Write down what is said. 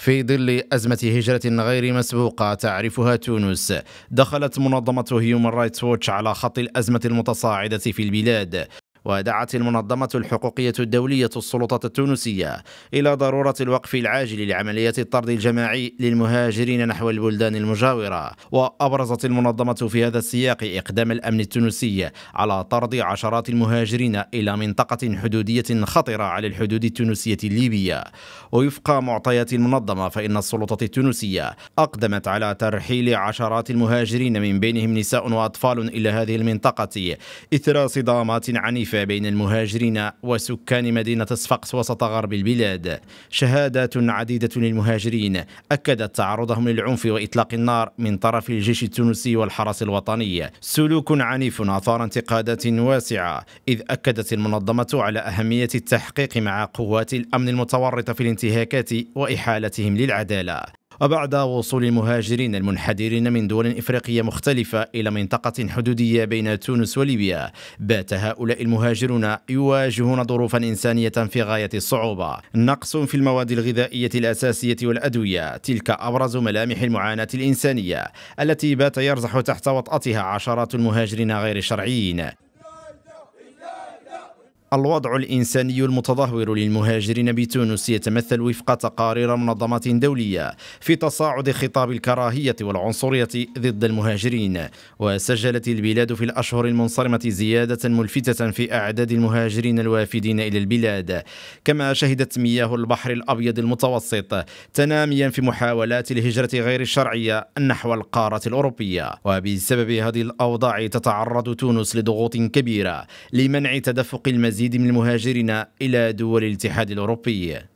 في ظل أزمة هجرة غير مسبوقة تعرفها تونس دخلت منظمة هيومن رايتس ووتش على خط الأزمة المتصاعدة في البلاد ودعت المنظمة الحقوقية الدولية السلطات التونسية إلى ضرورة الوقف العاجل لعملية الطرد الجماعي للمهاجرين نحو البلدان المجاورة وأبرزت المنظمة في هذا السياق إقدام الأمن التونسي على طرد عشرات المهاجرين إلى منطقة حدودية خطرة على الحدود التونسية الليبية ووفق معطيات المنظمة فإن السلطات التونسية أقدمت على ترحيل عشرات المهاجرين من بينهم نساء وأطفال إلى هذه المنطقة إثر صدامات عنيفة مختلفة بين المهاجرين وسكان مدينة صفاقس وسط غرب البلاد شهادات عديدة للمهاجرين أكدت تعرضهم للعنف وإطلاق النار من طرف الجيش التونسي والحرس الوطني سلوك عنيف أثار انتقادات واسعة إذ أكدت المنظمة على أهمية التحقيق مع قوات الأمن المتورطة في الانتهاكات وإحالتهم للعدالة وبعد وصول المهاجرين المنحدرين من دول إفريقية مختلفة إلى منطقة حدودية بين تونس وليبيا بات هؤلاء المهاجرون يواجهون ظروفا إنسانية في غاية الصعوبة نقص في المواد الغذائية الأساسية والأدوية تلك أبرز ملامح المعاناة الإنسانية التي بات يرزح تحت وطأتها عشرات المهاجرين غير الشرعيين الوضع الإنساني المتدهور للمهاجرين بتونس يتمثل وفق تقارير منظمات دولية في تصاعد خطاب الكراهية والعنصرية ضد المهاجرين وسجلت البلاد في الأشهر المنصرمة زيادة ملفتة في أعداد المهاجرين الوافدين إلى البلاد كما شهدت مياه البحر الأبيض المتوسط تناميا في محاولات الهجرة غير الشرعية نحو القارة الأوروبية وبسبب هذه الأوضاع تتعرض تونس لضغوط كبيرة لمنع تدفق المزيد المزيد من المهاجرين إلى دول الاتحاد الأوروبي